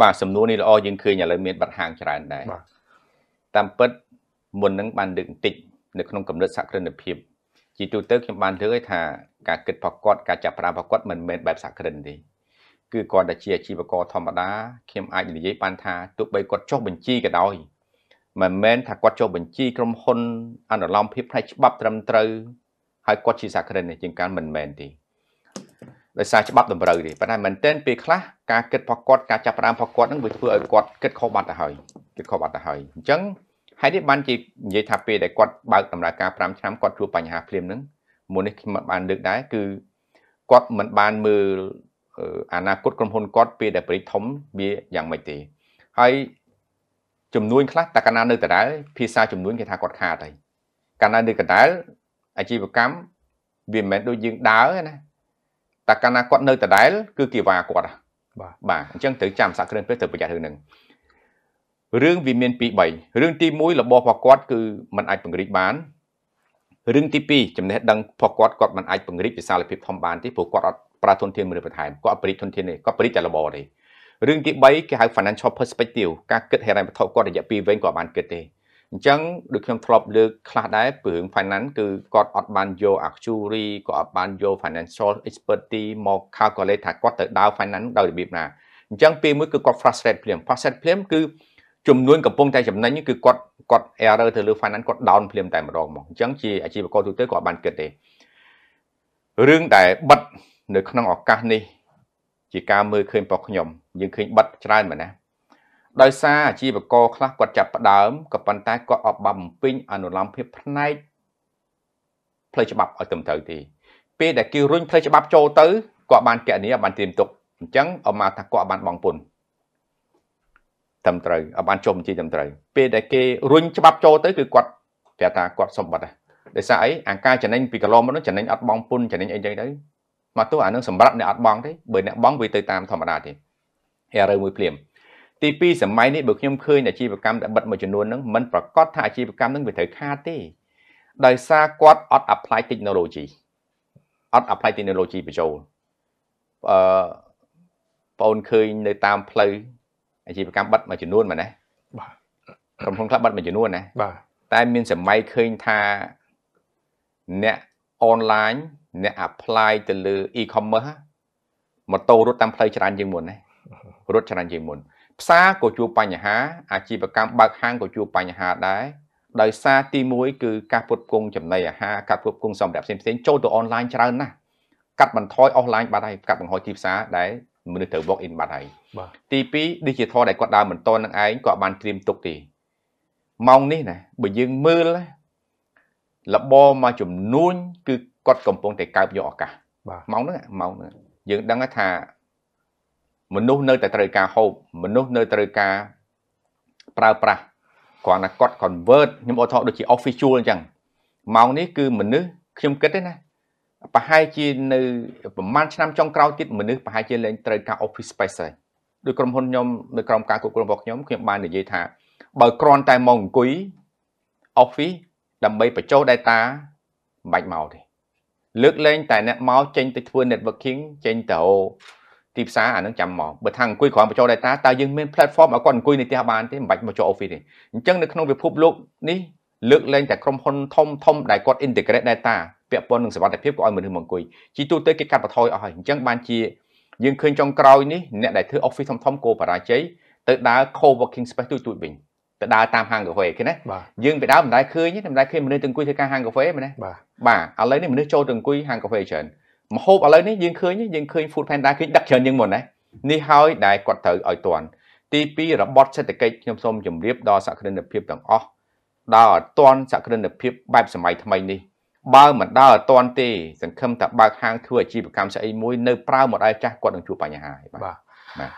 បាទសំណួរនេះល្អយើងឃើញឥឡូវមានបាត់ហាងច្រើនដែរតាមពិតមុននឹងបានលើកបន្តិចនៅក្នុងកម្រិតសក្តិភាពជាទូទៅខ្ញុំបានលើកឲ្យថាការគិតរបស់គាត់ការចាប់ប្រាំរបស់គាត់មិនមែនបែបសក្តិទេគឺគាត់តែជាអាជីវករធម្មតា ខ្ញុំអាចនិយាយបានថាទោះបីគាត់ចុះបញ្ជីក៏ដោយមិនមែនថាគាត់ចុះបញ្ជីក្រុមហ៊ុន អនុលោមភាពផ្នែកច្បាប់ត្រឹមត្រូវហើយគាត់ជាសក្តិនេះជាងការមិនមែនទេដោយសារច្បាប់តម្រូវទេប៉ុន្តែមែនទែនពេលខ្លះការគិតផកគាត់ការចាប់ផ្ដើមផកគាត់នឹងវាធ្វើឲ្យគាត់គិតខុសបាត់ទៅហើយគិតខុសបាត់ទៅហើយអញ្ចឹងហើយនេះបានជានិយាយថាពេលដែលគាត់បើកដំណើរការ5ឆ្នាំគាត់ជួបបញ្ហាភ្លាមនឹងមុននេះខ្ញុំបានលើកដែរគឺគាត់មិនបានមើលអនាគតក្រុមហ៊ុនគាត់ពេលដែលប្រេកធំវាយ៉ាងម៉េចទេ ហើយចំនួនខ្លះតើកាលណានៅដដែលភាសាចំនួនគេថាគាត់ខាតហើយកាលណានៅកណ្ដាលអាជីវកម្មវាមិនមែនដូចយើងដើរណាតែកាលណាគាត់នៅដដែលគឺគេវ៉ាគាត់បាទបាទអញ្ចឹងត្រូវចាំសាក់គ្រឿងពេទ្យត្រូវប្រយ័ត្នរឿងហ្នឹងរឿងវាមានពីរ3រឿងទី1របស់របស់គាត់គឺมันអាចពង្រីកបានរឿងទី2ចំណេះដឹងរបស់គាត់គាត់มันអាចពង្រីកវិសាលភាពធំបានទេព្រោះគាត់អត់ប្រើធនធានមនុស្សបន្ថែមគាត់អត់ប្រេកធនធានទេគាត់ប្រេកតែរបរទេរឿងទី3គេហៅ financial perspective ការគិតហិរញ្ញវត្ថុគាត់រយៈពេលវែងគាត់បានគិតទេអញ្ចឹងដូចខ្ញុំធ្លាប់លើកខ្លះដែរពីរឿង finance គឺគាត់អត់បានយក actuary ក៏អត់បានយក financial expertise មក calculate ថាគាត់ទៅដើរ finance ដោយរបៀបណាអញ្ចឹងពេលមួយគឺគាត់ frustrate ភ្លាម frustrate ភ្លាមគឺចំនួនកំពុង តែចំណេញគឺគាត់គាត់ error ទៅលើ finance គាត់ down ភ្លាមតែម្ដងមកអញ្ចឹងជាអាជីវករទូទៅគាត់បានគិតទេរឿងដែលបិទនៅក្នុងឱកាសនេះជាការមើលឃើញរបស់ខ្ញុំ យើងឃើញបិទច្រើនមែនណាដោយសារអាជីវករខ្លះគាត់ចាប់ផ្ដើមក៏ប៉ុន្តែគាត់អបបំពេញអនុលោមភាពផ្នែកផ្លូវច្បាប់ឲ្យត្រឹមត្រូវទេពេលដែលគេរុញផ្លូវច្បាប់ចូលទៅគាត់បានកណនីបានត្រៀមទុកអញ្ចឹងអមថាគាត់បានបងពុនត្រឹមត្រូវអបានចុះបញ្ជីត្រឹមត្រូវពេលដែលគេរុញច្បាប់ចូលទៅគឺគាត់ប្រាប់ថាគាត់សម្បត្តិដោយសារអីអាការចំណេញពីកន្លងមកនោះចំណេញអត់បងពុនចំណេញអីចឹងទៅមកទោះអានឹងសម្រាប់អ្នកអត់បងទេបើអ្នកបងវាទៅតាមធម្មតាទេហើយរើមួយភ្លាមទី2សម័យនេះបើខ្ញុំឃើញអាជីវកម្មដែលបិទមួយចំនួនហ្នឹងมันប្រកាសថាអាជីវកម្មហ្នឹងវាត្រូវខាតទេ ដោយសារគាត់អត់ apply technology អត់ apply technology បញ្ចូលអឺបងឃើញនៅតាមផ្លូវអាជីវកម្មបិទមួយចំនួនមែនទេបាទក្រុមហ៊ុនខ្លះបិទមួយចំនួនណាបាទតែ មានសម័យឃើញថាអ្នក online អ្នក apply ទៅលើ e-commerce ម៉ូតូរត់តាមផ្លូវច្រើនជាងមុនណារត់ច្រើនជាងមុនផ្សារក៏ជួបបញ្ហាអាជីវកម្មបើកហាងក៏ជួបបញ្ហាដែរដោយសារទី1គឺការផ្គត់ផ្គង់ចំណីអាហារការផ្គត់ផ្គង់សម្ភារៈផ្សេងៗចូលទៅអនឡាញច្រើនណាស់កាត់បន្ថយអស់ឡាញបាត់ហើយកាត់បង្ហោះទីផ្សារដែលមនុស្សត្រូវ walk in បាត់ហើយទី2 digital ដែលគាត់ដើរមិនតននឹងឯងគាត់បានត្រៀមទុកទេម៉ោងនេះណាបើយើងមើលលបមកចំនួន គឺគាត់កំពុងតែកើបយកឱកាសម៉ោងហ្នឹងម៉ោងហ្នឹងយើងដឹងថាមនុស្សនៅតែត្រូវការហូបមនុស្សនៅត្រូវការប្រើប្រាស់គ្រាន់តែគាត់ convert ខ្ញុំអត់ថតដូចជា official អញ្ចឹងម៉ោងនេះគឺមនុស្សខ្ញុំគិតទេណាប្រហែលជានៅប្រហែលឆ្នាំចុងក្រោយទៀតមនុស្សប្រហែលជាលែងត្រូវការ office space ហើយដោយក្រុមហ៊ុនខ្ញុំនៅក្រោមការគ្រប់គ្រងរបស់ខ្ញុំខ្ញុំបាននិយាយថា បើគ្រាន់តែមកអង្គុយ office ដើម្បីបញ្ចុះ data មិនបាច់មកទេលើកលែងតែអ្នកមកចេញទៅធ្វើ networking ចេញទៅទីផ្សារអានឹងចាំមកបើថាអង្គុយក្រោមបញ្ចូល data តើយើងមាន platform ឲ្យគាត់អង្គុយនៅផ្ទះបានទេមិនបាច់មកចូល office ទេអញ្ចឹងនៅក្នុងពិភពលោកនេះលើកលែងតែក្រុមហ៊ុនធំធំ ដែលគាត់ integrate data ពាក់ព័ន្ធនឹងសវត្ថិភាពក៏ឲ្យមនុស្សមកអង្គុយជីទូទៅគេកាត់បន្ថយអស់ហើយអញ្ចឹងបានជាយើងឃើញចុងក្រោយនេះអ្នកដែលធ្វើ office ធំធំគោបរាជ័យទៅដើរ co-working space ទូចទូចវិញទៅដើរតាមហាងកាហ្វេឃើញណាយើងពីដើមមិនដែលឃើញទេមិនដែលឃើញមនុស្សទៅអង្គុយធ្វើការហាងកាហ្វេមែនទេបាទឥឡូវនេះមនុស្សចូលទៅអង្គុយហាងកាហ្វេច្រើនមហូបឥឡូវនេះយើងឃើញយើងឃើញ Food Panda គេដឹកច្រើនជាងមុនណានេះហើយដែលគាត់ត្រូវឲ្យទាន់ទី2របបសេដ្ឋកិច្ចខ្ញុំសូមជម្រាបដល់សក្តិភាពទាំងអស់ដល់ឲ្យទាន់សក្តិភាពបែបសម័យថ្មីនេះបើមិនដល់ឲ្យទាន់ទេសង្ឃឹមថាបើកហាងធ្វើអាជីវកម្មស្អីមួយនៅប្រើមកដល់ចាស់គាត់នឹងជួបបញ្ហាបាទបាទ